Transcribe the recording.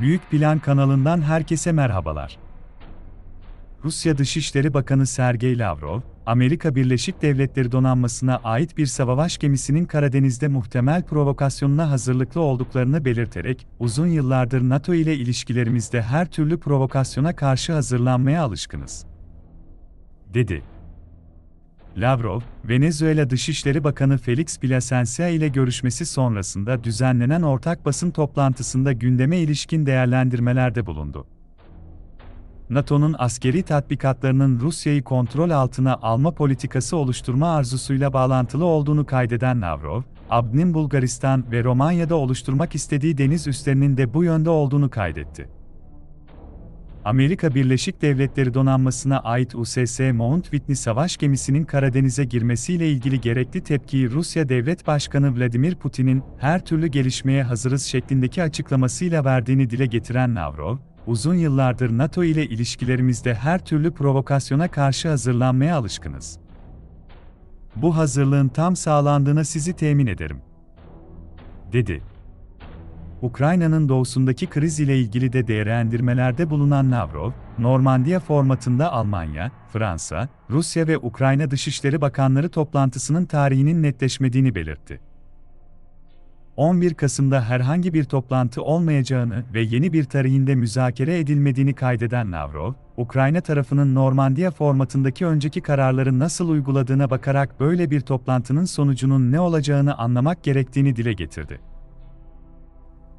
Büyük Plan kanalından herkese merhabalar. Rusya Dışişleri Bakanı Sergey Lavrov, Amerika Birleşik Devletleri donanmasına ait bir savaş gemisinin Karadeniz'de muhtemel provokasyonuna hazırlıklı olduklarını belirterek, uzun yıllardır NATO ile ilişkilerimizde her türlü provokasyona karşı hazırlanmaya alışkınız, dedi. Lavrov, Venezuela Dışişleri Bakanı Felix Plasencia ile görüşmesi sonrasında düzenlenen ortak basın toplantısında gündeme ilişkin değerlendirmelerde bulundu. NATO'nun askeri tatbikatlarının Rusya'yı kontrol altına alma politikası oluşturma arzusuyla bağlantılı olduğunu kaydeden Lavrov, ABD'nin Bulgaristan ve Romanya'da oluşturmak istediği deniz üslerinin de bu yönde olduğunu kaydetti. Amerika Birleşik Devletleri donanmasına ait USS Mount Whitney savaş gemisinin Karadeniz'e girmesiyle ilgili gerekli tepkiyi Rusya Devlet Başkanı Vladimir Putin'in her türlü gelişmeye hazırız şeklindeki açıklamasıyla verdiğini dile getiren Lavrov, uzun yıllardır NATO ile ilişkilerimizde her türlü provokasyona karşı hazırlanmaya alışkınız. Bu hazırlığın tam sağlandığına sizi temin ederim, dedi. Ukrayna'nın doğusundaki kriz ile ilgili de değerlendirmelerde bulunan Lavrov, Normandiya formatında Almanya, Fransa, Rusya ve Ukrayna Dışişleri Bakanları toplantısının tarihinin netleşmediğini belirtti. 11 Kasım'da herhangi bir toplantı olmayacağını ve yeni bir tarihinde müzakere edilmediğini kaydeden Lavrov, Ukrayna tarafının Normandiya formatındaki önceki kararları nasıl uyguladığına bakarak böyle bir toplantının sonucunun ne olacağını anlamak gerektiğini dile getirdi